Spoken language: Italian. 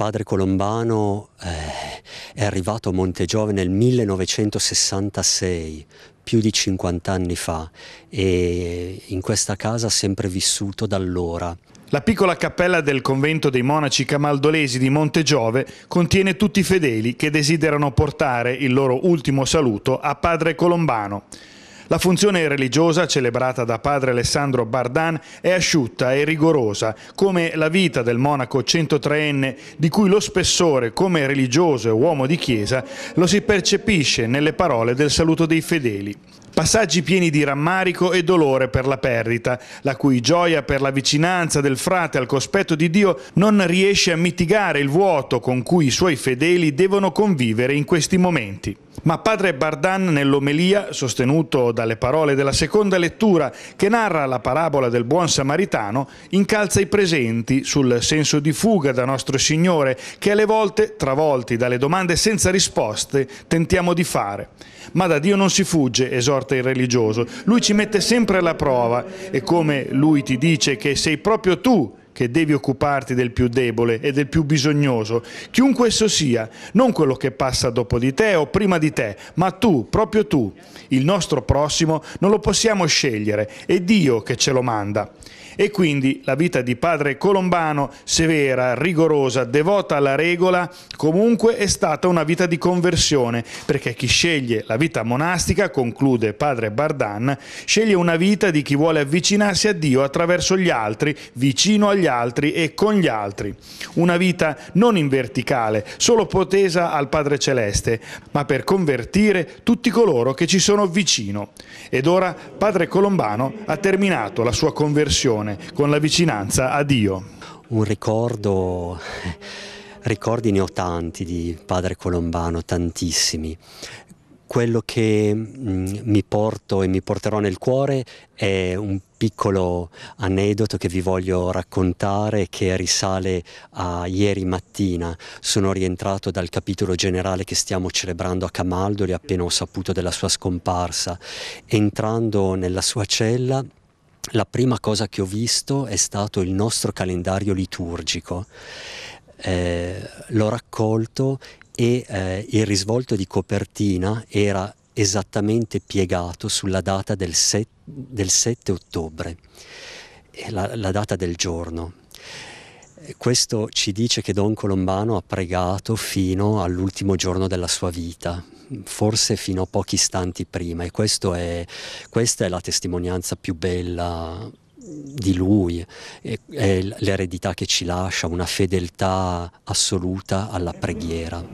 Padre Colombano eh, è arrivato a Montegiove nel 1966, più di 50 anni fa, e in questa casa ha sempre vissuto da allora. La piccola cappella del convento dei monaci camaldolesi di Montegiove contiene tutti i fedeli che desiderano portare il loro ultimo saluto a Padre Colombano. La funzione religiosa celebrata da padre Alessandro Bardan è asciutta e rigorosa, come la vita del monaco 103enne, di cui lo spessore come religioso e uomo di chiesa lo si percepisce nelle parole del saluto dei fedeli. Passaggi pieni di rammarico e dolore per la perdita, la cui gioia per la vicinanza del frate al cospetto di Dio non riesce a mitigare il vuoto con cui i suoi fedeli devono convivere in questi momenti. Ma padre Bardan nell'omelia, sostenuto dalle parole della seconda lettura che narra la parabola del buon samaritano, incalza i presenti sul senso di fuga da nostro Signore che alle volte, travolti dalle domande senza risposte, tentiamo di fare. Ma da Dio non si fugge, esorta il religioso. Lui ci mette sempre alla prova e come lui ti dice che sei proprio tu che devi occuparti del più debole e del più bisognoso, chiunque esso sia, non quello che passa dopo di te o prima di te, ma tu, proprio tu, il nostro prossimo, non lo possiamo scegliere, è Dio che ce lo manda. E quindi la vita di padre Colombano, severa, rigorosa, devota alla regola, comunque è stata una vita di conversione, perché chi sceglie la vita monastica, conclude padre Bardan, sceglie una vita di chi vuole avvicinarsi a Dio attraverso gli altri, vicino agli altri altri e con gli altri. Una vita non in verticale, solo protesa al Padre Celeste, ma per convertire tutti coloro che ci sono vicino. Ed ora Padre Colombano ha terminato la sua conversione con la vicinanza a Dio. Un ricordo ricordi ne ho tanti di padre Colombano, tantissimi. Quello che mm, mi porto e mi porterò nel cuore è un piccolo aneddoto che vi voglio raccontare che risale a ieri mattina. Sono rientrato dal capitolo generale che stiamo celebrando a Camaldoli appena ho saputo della sua scomparsa. Entrando nella sua cella la prima cosa che ho visto è stato il nostro calendario liturgico. Eh, l'ho raccolto e eh, il risvolto di copertina era esattamente piegato sulla data del, set, del 7 ottobre, eh, la, la data del giorno. Eh, questo ci dice che Don Colombano ha pregato fino all'ultimo giorno della sua vita, forse fino a pochi istanti prima e è, questa è la testimonianza più bella di lui, è, l'eredità che ci lascia, una fedeltà assoluta alla preghiera.